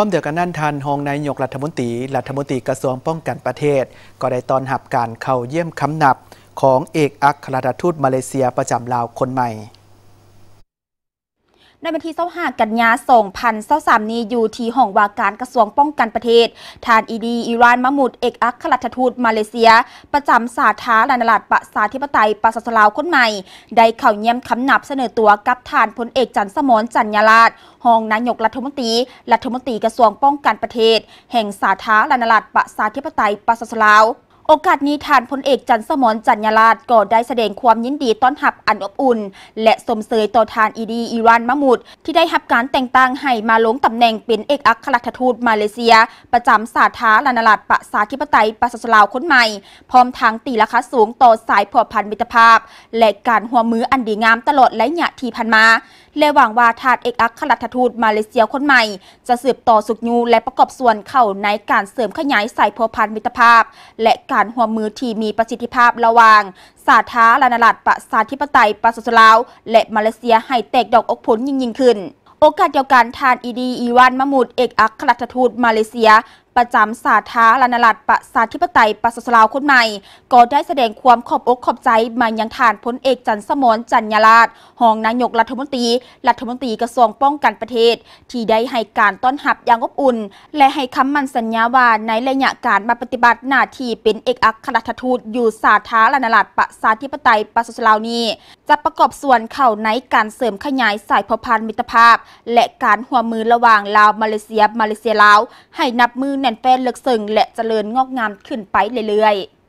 พร้อมเดียวกันนั่นทันหองนายกรัฐมนตรีรัฐมนตรีกระทรวงป้องกันประเทศ ก็ได้ตอนหับการเข้าเยี่ยมคำนับ ของเอกอัครราชทูตมาเลเซียประจำลาวคนใหม่ในวันที่เศ้าหกันยาส่งพันเศ้าสามนี้อยู่ที่ห้องว่าการกระทรวงป้องกันประเทศทาน อีดีอิรานมหมุดเอกอัครราชทูตมาเลเซีย ประจำสาธารณรัฐประชาธิปไตยปาสสลาว คนใหม่ ได้เข่าเยี่ยมคำนับเสนอตัวกับทานพลเอกจันสมนจันยราชห้องนายกรัฐมนตรีรัฐมนตรีกระทรวงป้องกันประเทศ แห่งสาธารณรัฐประชาธิปไตยปาสสลาวโอกาสนี้ทานพลเอกจันสมรจันยราชก็ได้แสดงความยินดีต้อนรับอันอบอุ่น และสมเสยต่อทาน อีดีอิรานมะมุด ที่ได้รับการแต่งตั้งให้มาลงตำแหน่งเป็นเอกอัครราชทูตมาเลเซีย ประจำสาธารณรัฐประชาธิปไตยประชาชนลาวคนใหม่ พร้อมทางตีราคาสูงต่อสายผัวพันมิตรภาพ และการหัวมืออันดีงามตลอดและหยะทีพันมาและหวังว่าทาดเอกอัครราชทูตมาเลเซียคนใหม่จะสืบต่อสุกยูและประกอบส่วนเข้าในการเสริมขยายสายพัวพันมิตรภาพ และการหัวมือที่มีประสิทธิภาพระหว่าง สาธารณรัฐประชาธิปไตยประสาทลาว และมาเลเซียให้แตกดอกอกผลยิ่งยิ่งขึ้น โอกาสเดียวกันทานอีดีอีวานมะมุดเอกอัครราชทูตมาเลเซียประจำสาธารณรัฐประชาธิปไตยประสสลาวคนใหม่ ก็ได้แสดงความขอบอกขอบใจ มายังฐานพลเอกจันสมนจันยราชหองนายกรัฐมนตรี รัฐมนตรีกระทรวงป้องกันประเทศ ที่ได้ให้การต้อนรับอย่างอบอุ่น และให้คำมั่นสัญญาว่า ในระยะการมาปฏิบัติหน้าที่เป็น เอกอัครราชทูตอยู่สาธารณรัฐประชาธิปไตยประสสลาวนี้ จะประกอบส่วนเข้าในการเสริมขยายสายพันธ์มิตรภาพ และการหัวมือระหว่างลาวมาเลเซียมาเลเซียลาวให้นับมือแนนเป็นลือกซึ่งและเจริญงอกงามขึ้นไปเรื่อยๆ